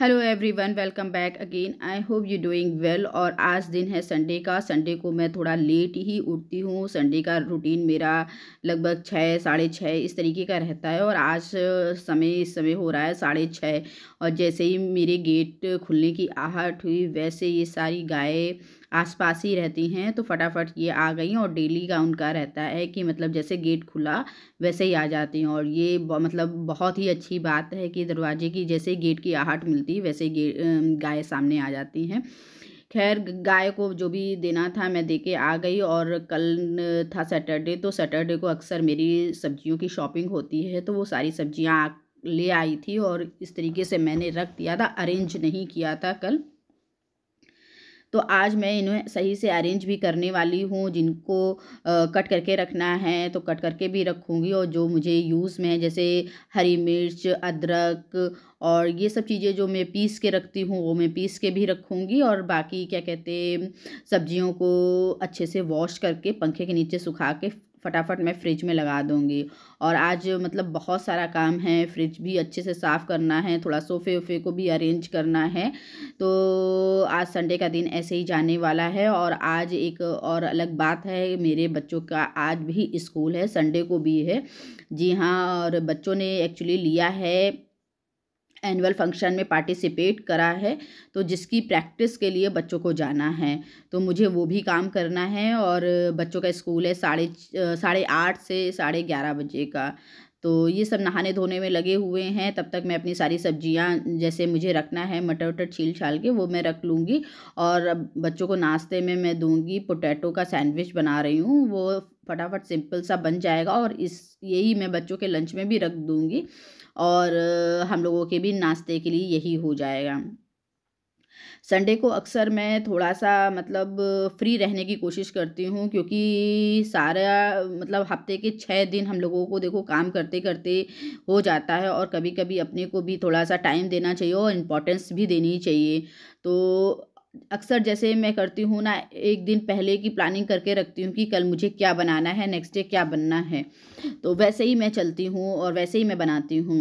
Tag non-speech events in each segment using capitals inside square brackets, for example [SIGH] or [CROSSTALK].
hello everyone welcome back again I hope you doing well और आज दिन है संडे का संडे को मैं थोड़ा लेट ही उठती हूँ संडे का रूटीन मेरा लगभग छः साढ़े छः इस तरीके का रहता है और आज समय इस समय हो रहा है साढ़े छः और जैसे ही मेरे गेट खुलने की आहट हुई वैसे ये सारी गायें आसपास ही रहती हैं तो फटाफट ये आ गई और डेली का उनका रहता है कि मतलब जैसे गेट खुला वैसे ही आ जाती हैं और ये मतलब बहुत ही अच्छी बात है कि दरवाजे की जैसे गेट की आहट मिलती वैसे गाय सामने आ जाती हैं खैर गाय को जो भी देना था मैं दे के आ गई और कल था सैटरडे तो सैटरडे को अक्सर मेरी सब्जियों की शॉपिंग होती है तो वो सारी सब्जियां ले आई थी और इस तरीके से मैंने रख दिया था अरेंज नहीं किया था कल तो आज मैं इन्हें सही से अरेंज भी करने वाली हूँ जिनको कट करके रखना है तो कट करके भी रखूँगी और जो मुझे यूज़ में है जैसे हरी मिर्च अदरक और ये सब चीज़ें जो मैं पीस के रखती हूँ वो मैं पीस के भी रखूँगी और बाकी क्या कहते सब्जियों को अच्छे से वॉश करके पंखे के नीचे सुखा के फटाफट मैं फ्रिज में लगा दूँगी और आज मतलब बहुत सारा काम है फ्रिज भी अच्छे से साफ़ करना है थोड़ा सोफ़े वोफ़े को भी अरेंज करना है तो आज संडे का दिन ऐसे ही जाने वाला है और आज एक और अलग बात है मेरे बच्चों का आज भी स्कूल है संडे को भी है जी हाँ और बच्चों ने एक्चुअली लिया है एनुअल फंक्शन में पार्टिसिपेट करा है तो जिसकी प्रैक्टिस के लिए बच्चों को जाना है तो मुझे वो भी काम करना है और बच्चों का स्कूल है साढ़े साढ़े आठ से साढ़े ग्यारह बजे का तो ये सब नहाने धोने में लगे हुए हैं तब तक मैं अपनी सारी सब्जियां जैसे मुझे रखना है मटर वटर छील छाल के वो मैं रख लूँगी और बच्चों को नाश्ते में मैं दूँगी पोटैटो का सैंडविच बना रही हूँ वो फटाफट सिंपल सा बन जाएगा और इस यही मैं बच्चों के लंच में भी रख दूँगी और हम लोगों के भी नाश्ते के लिए यही हो जाएगा संडे को अक्सर मैं थोड़ा सा मतलब फ्री रहने की कोशिश करती हूँ क्योंकि सारा मतलब हफ्ते के छः दिन हम लोगों को देखो काम करते करते हो जाता है और कभी कभी अपने को भी थोड़ा सा टाइम देना चाहिए और इम्पोर्टेंस भी देनी चाहिए तो अक्सर जैसे मैं करती हूँ ना एक दिन पहले की प्लानिंग करके रखती हूँ कि कल मुझे क्या बनाना है नेक्स्ट डे क्या बनना है तो वैसे ही मैं चलती हूँ और वैसे ही मैं बनाती हूँ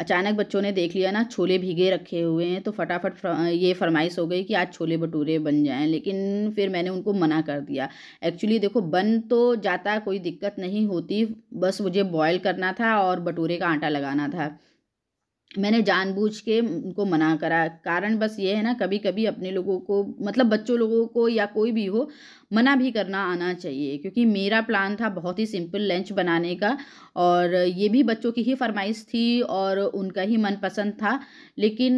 अचानक बच्चों ने देख लिया ना छोले भीगे रखे हुए हैं तो फटाफट ये फरमाइश हो गई कि आज छोले भटूरे बन जाएं लेकिन फिर मैंने उनको मना कर दिया एक्चुअली देखो बन तो जाता कोई दिक्कत नहीं होती बस मुझे बॉयल करना था और भटूरे का आटा लगाना था मैंने जानबूझ के उनको मना करा कारण बस ये है ना कभी कभी अपने लोगों को मतलब बच्चों लोगों को या कोई भी हो मना भी करना आना चाहिए क्योंकि मेरा प्लान था बहुत ही सिंपल लंच बनाने का और ये भी बच्चों की ही फरमाइश थी और उनका ही मनपसंद था लेकिन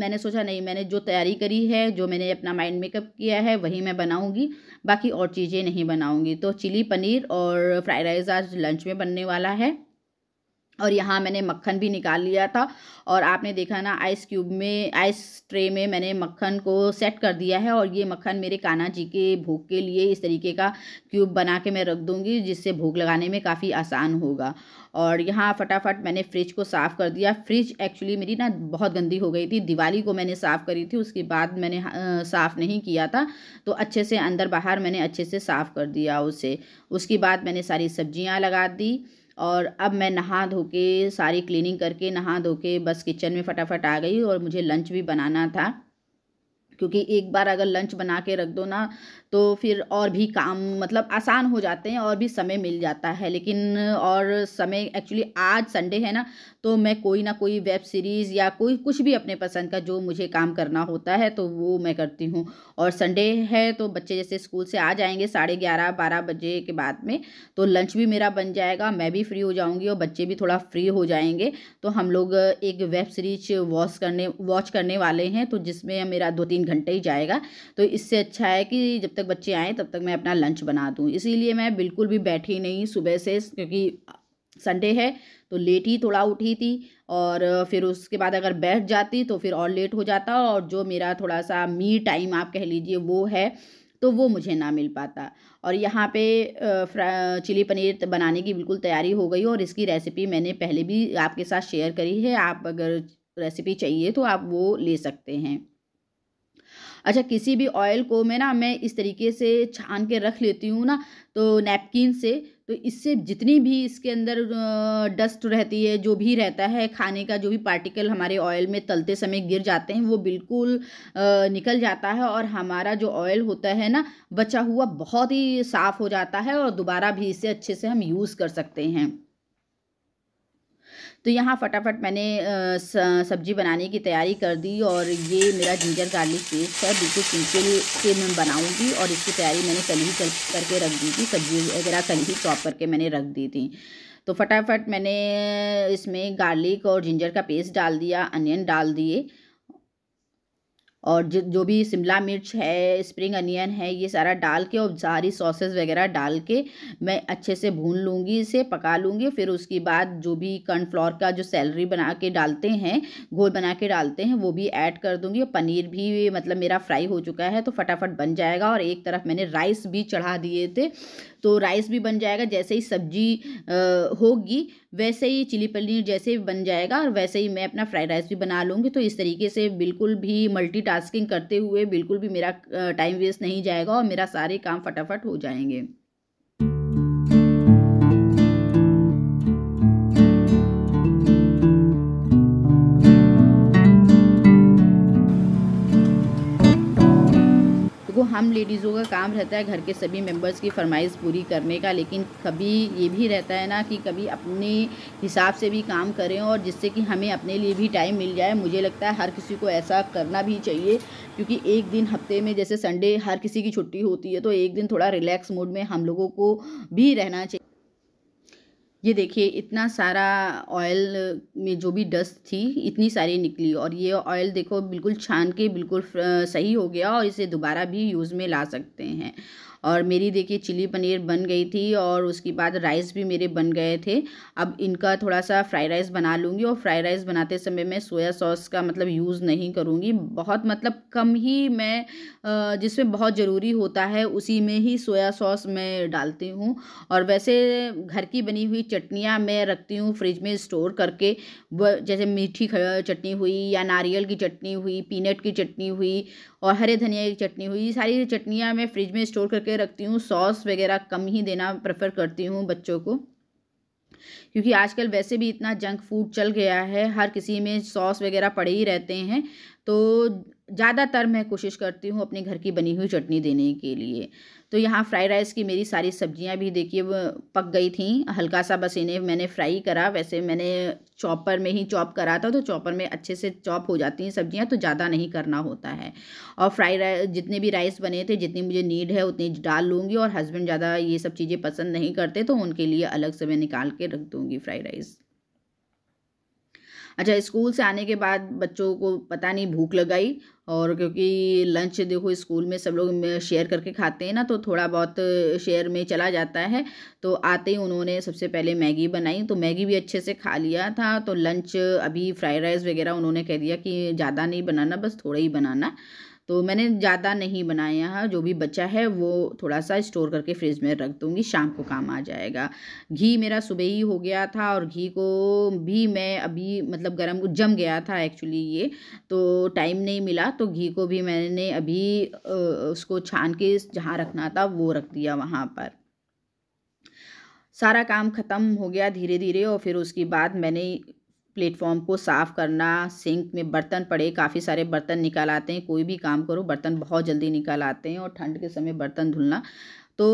मैंने सोचा नहीं मैंने जो तैयारी करी है जो मैंने अपना माइंड मेकअप किया है वही मैं बनाऊँगी बाकी और चीज़ें नहीं बनाऊँगी तो चिली पनीर और फ्राइड राइस आज लंच में बनने वाला है और यहाँ मैंने मक्खन भी निकाल लिया था और आपने देखा ना आइस क्यूब में आइस ट्रे में मैंने मक्खन को सेट कर दिया है और ये मक्खन मेरे कान्हा जी के भोग के लिए इस तरीके का क्यूब बना के मैं रख दूँगी जिससे भोग लगाने में काफ़ी आसान होगा और यहाँ फटाफट मैंने फ्रिज को साफ़ कर दिया फ्रिज एक्चुअली मेरी ना बहुत गंदी हो गई थी दिवाली को मैंने साफ़ करी थी उसके बाद मैंने साफ़ नहीं किया था तो अच्छे से अंदर बाहर मैंने अच्छे से साफ़ कर दिया उसे उसके बाद मैंने सारी सब्जियाँ लगा दी और अब मैं नहा धो के सारी क्लीनिंग करके नहा धो के बस किचन में फटाफट आ गई और मुझे लंच भी बनाना था क्योंकि एक बार अगर लंच बना के रख दो ना तो फिर और भी काम मतलब आसान हो जाते हैं और भी समय मिल जाता है लेकिन और समय एक्चुअली आज संडे है ना तो मैं कोई ना कोई वेब सीरीज़ या कोई कुछ भी अपने पसंद का जो मुझे काम करना होता है तो वो मैं करती हूँ और संडे है तो बच्चे जैसे स्कूल से आ जाएंगे साढ़े ग्यारह बारह बजे के बाद में तो लंच भी मेरा बन जाएगा मैं भी फ्री हो जाऊँगी और बच्चे भी थोड़ा फ्री हो जाएंगे तो हम लोग एक वेब सीरीज वॉच करने वॉच करने वाले हैं तो जिसमें मेरा दो तीन घंटे ही जाएगा तो इससे अच्छा है कि जब तक बच्चे आएँ तब तक मैं अपना लंच बना दूँ इसीलिए मैं बिल्कुल भी बैठी नहीं सुबह से क्योंकि संडे है तो लेट ही थोड़ा उठी थी और फिर उसके बाद अगर बैठ जाती तो फिर और लेट हो जाता और जो मेरा थोड़ा सा मी टाइम आप कह लीजिए वो है तो वो मुझे ना मिल पाता और यहाँ पे चिली पनीर बनाने की बिल्कुल तैयारी हो गई और इसकी रेसिपी मैंने पहले भी आपके साथ शेयर करी है आप अगर रेसिपी चाहिए तो आप वो ले सकते हैं अच्छा किसी भी ऑयल को मैं ना मैं इस तरीके से छान के रख लेती हूँ ना तो नैपकिन से तो इससे जितनी भी इसके अंदर डस्ट रहती है जो भी रहता है खाने का जो भी पार्टिकल हमारे ऑयल में तलते समय गिर जाते हैं वो बिल्कुल निकल जाता है और हमारा जो ऑयल होता है ना बचा हुआ बहुत ही साफ़ हो जाता है और दोबारा भी इसे अच्छे से हम यूज़ कर सकते हैं तो यहाँ फटाफट मैंने सब्ज़ी बनाने की तैयारी कर दी और ये मेरा जिंजर गार्लिक पेस्ट है बिल्कुल सिंपल से मैं बनाऊँगी और इसकी तैयारी मैंने कल ही कर, करके रख दी थी सब्ज़ी वगैरह कल ही चॉप करके मैंने रख दी थी तो फटाफट मैंने इसमें गार्लिक और जिंजर का पेस्ट डाल दिया अनियन डाल दिए और जो भी शिमला मिर्च है स्प्रिंग अनियन है ये सारा डाल के और सारी सॉसेस वगैरह डाल के मैं अच्छे से भून लूँगी इसे पका लूँगी फिर उसके बाद जो भी कर्नफ्लोर का जो सैलरी बना के डालते हैं घोल बना के डालते हैं वो भी ऐड कर दूँगी और पनीर भी मतलब मेरा फ्राई हो चुका है तो फटाफट बन जाएगा और एक तरफ मैंने राइस भी चढ़ा दिए थे तो राइस भी बन जाएगा जैसे ही सब्जी होगी वैसे ही चिली पनीर जैसे ही बन जाएगा और वैसे ही मैं अपना फ्राइड राइस भी बना लूँगी तो इस तरीके से बिल्कुल भी मल्टीटास्किंग करते हुए बिल्कुल भी मेरा टाइम वेस्ट नहीं जाएगा और मेरा सारे काम फटाफट हो जाएंगे हम लेडीज़ों का काम रहता है घर के सभी मेंबर्स की फरमाइश पूरी करने का लेकिन कभी ये भी रहता है ना कि कभी अपने हिसाब से भी काम करें और जिससे कि हमें अपने लिए भी टाइम मिल जाए मुझे लगता है हर किसी को ऐसा करना भी चाहिए क्योंकि एक दिन हफ्ते में जैसे संडे हर किसी की छुट्टी होती है तो एक दिन थोड़ा रिलैक्स मूड में हम लोगों को भी रहना चाहिए ये देखिए इतना सारा ऑयल में जो भी डस्ट थी इतनी सारी निकली और ये ऑयल देखो बिल्कुल छान के बिल्कुल सही हो गया और इसे दोबारा भी यूज़ में ला सकते हैं और मेरी देखिए चिली पनीर बन गई थी और उसके बाद राइस भी मेरे बन गए थे अब इनका थोड़ा सा फ्राई राइस बना लूँगी और फ्राई राइस बनाते समय मैं सोया सॉस का मतलब यूज़ नहीं करूँगी बहुत मतलब कम ही मैं जिसमें बहुत ज़रूरी होता है उसी में ही सोया सॉस मैं डालती हूँ और वैसे घर की बनी हुई चटनियाँ मैं रखती हूँ फ्रिज में स्टोर करके जैसे मीठी चटनी हुई या नारियल की चटनी हुई पीनट की चटनी हुई और हरे धनिया की चटनी हुई ये सारी चटनियाँ मैं फ्रिज में स्टोर करके करके रखती हूँ सॉस वगैरह कम ही देना प्रेफर करती हूँ बच्चों को क्योंकि आजकल वैसे भी इतना जंक फूड चल गया है हर किसी में सॉस वगैरह पड़े ही रहते हैं तो ज़्यादातर मैं कोशिश करती हूँ अपने घर की बनी हुई चटनी देने के लिए तो यहाँ फ्राइड राइस की मेरी सारी सब्जियाँ भी देखिए वो पक गई थी हल्का सा बस इन्हें मैंने फ्राई करा वैसे मैंने चॉपर में ही चॉप करा था तो चॉपर में अच्छे से चॉप हो जाती हैं सब्जियाँ तो ज़्यादा नहीं करना होता है और फ्राइड राइस जितने भी राइस बने थे जितनी मुझे नीड है उतनी डाल लूँगी और हस्बैंड ज़्यादा ये सब चीज़ें पसंद नहीं करते तो उनके लिए अलग से मैं निकाल के रख दूँगी फ्राइड राइस अच्छा स्कूल से आने के बाद बच्चों को पता नहीं भूख लगाई और क्योंकि लंच देखो स्कूल में सब लोग शेयर करके खाते हैं ना तो थोड़ा बहुत शेयर में चला जाता है तो आते ही उन्होंने सबसे पहले मैगी बनाई तो मैगी भी अच्छे से खा लिया था तो लंच अभी फ्राइड राइस वगैरह उन्होंने कह दिया कि ज़्यादा नहीं बनाना बस थोड़ा ही बनाना तो मैंने ज़्यादा नहीं बनाया है जो भी बचा है वो थोड़ा सा स्टोर करके फ्रिज में रख दूँगी शाम को काम आ जाएगा घी मेरा सुबह ही हो गया था और घी को भी मैं अभी मतलब गर्म जम गया था एक्चुअली ये तो टाइम नहीं मिला तो घी को भी मैंने अभी उसको छान के जहाँ रखना था वो रख दिया वहाँ पर सारा काम ख़त्म हो गया धीरे धीरे और फिर उसके बाद मैंने प्लेटफॉर्म को साफ़ करना सिंक में बर्तन पड़े काफ़ी सारे बर्तन निकाल आते हैं कोई भी काम करो बर्तन बहुत जल्दी निकाल आते हैं और ठंड के समय बर्तन धुलना तो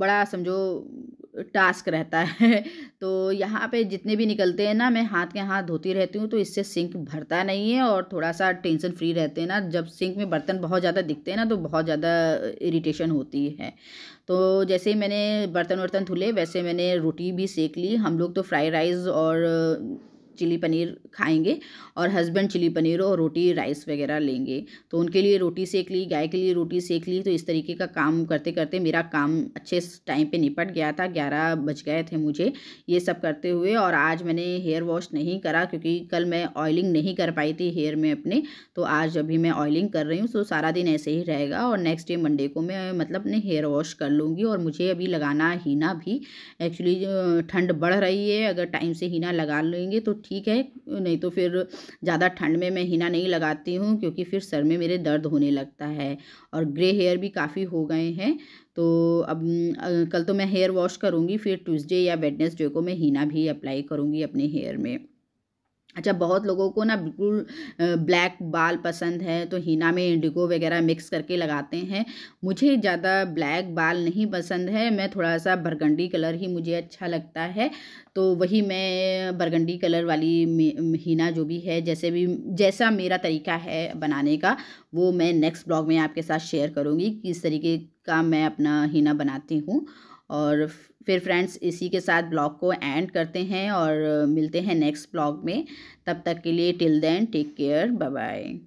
बड़ा समझो टास्क रहता है [LAUGHS] तो यहाँ पे जितने भी निकलते हैं ना मैं हाथ के हाथ धोती रहती हूँ तो इससे सिंक भरता नहीं है और थोड़ा सा टेंशन फ्री रहते हैं ना जब सिंक में बर्तन बहुत ज़्यादा दिखते हैं ना तो बहुत ज़्यादा इरिटेशन होती है तो जैसे मैंने बर्तन वर्तन धुले वैसे मैंने रोटी भी सेक ली हम लोग तो फ्राई राइस और चिली पनीर खाएंगे और हस्बैंड चिली पनीर और रोटी राइस वगैरह लेंगे तो उनके लिए रोटी सेक ली गाय के लिए रोटी सेक ली तो इस तरीके का काम करते करते मेरा काम अच्छे टाइम पे निपट गया था ग्यारह बज गए थे मुझे ये सब करते हुए और आज मैंने हेयर वॉश नहीं करा क्योंकि कल मैं ऑयलिंग नहीं कर पाई थी हेयर में अपने तो आज अभी मैं ऑयलिंग कर रही हूँ तो सारा दिन ऐसे ही रहेगा और नेक्स्ट डे मंडे को मैं मतलब अपने हेयर वॉश कर लूँगी और मुझे अभी लगाना हीना भी एक्चुअली ठंड बढ़ रही है अगर टाइम से हीना लगा लेंगे तो ठीक है नहीं तो फिर ज़्यादा ठंड में मैं हिना नहीं लगाती हूँ क्योंकि फिर सर में मेरे दर्द होने लगता है और ग्रे हेयर भी काफ़ी हो गए हैं तो अब कल तो मैं हेयर वॉश करूँगी फिर ट्यूसडे या वेडनेसडे को मैं हिना भी अप्लाई करूँगी अपने हेयर में अच्छा बहुत लोगों को ना बिल्कुल ब्लैक बाल पसंद है तो हीना में इंडिगो वगैरह मिक्स करके लगाते हैं मुझे ज़्यादा ब्लैक बाल नहीं पसंद है मैं थोड़ा सा बरगंडी कलर ही मुझे अच्छा लगता है तो वही मैं बरगंडी कलर वाली हीना जो भी है जैसे भी जैसा मेरा तरीका है बनाने का वो मैं नेक्स्ट ब्लॉग में आपके साथ शेयर करूँगी किस तरीके का मैं अपना हीना बनाती हूँ और फिर फ्रेंड्स इसी के साथ ब्लॉग को एंड करते हैं और मिलते हैं नेक्स्ट ब्लॉग में तब तक के लिए till then take care bye bye